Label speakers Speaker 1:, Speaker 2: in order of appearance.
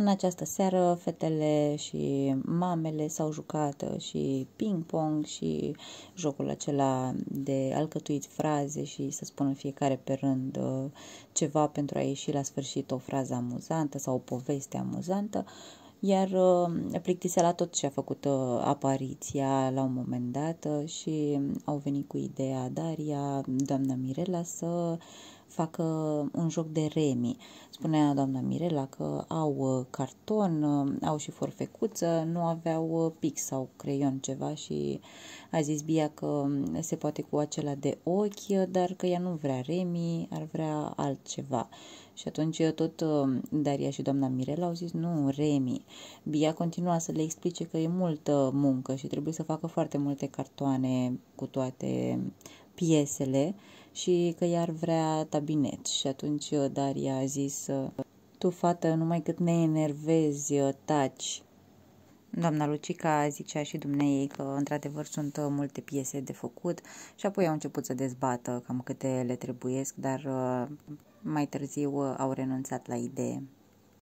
Speaker 1: În această seară, fetele și mamele s-au jucat și ping-pong și jocul acela de alcătuit fraze și să spună fiecare pe rând uh, ceva pentru a ieși la sfârșit o frază amuzantă sau o poveste amuzantă. Iar uh, la tot și-a făcut uh, apariția la un moment dat și au venit cu ideea Daria, doamna Mirela, să facă un joc de remi. Spunea doamna Mirela că au uh, carton, uh, au și forfecuță, nu aveau uh, pix sau creion ceva și a zis Bia că um, se poate cu acela de ochi, dar că ea nu vrea remi, ar vrea altceva. Și atunci tot um, Daria și doamna Mirela au zis, nu, Remi. Bia continua să le explice că e multă muncă și trebuie să facă foarte multe cartoane cu toate piesele și că i-ar vrea tabinet. Și atunci uh, Daria a zis, uh, tu fată, numai cât ne enervezi, uh, taci. Doamna Lucica zicea și dumneei că într-adevăr sunt multe piese de făcut și apoi au început să dezbată cam câte le trebuiesc, dar mai târziu au renunțat la idee.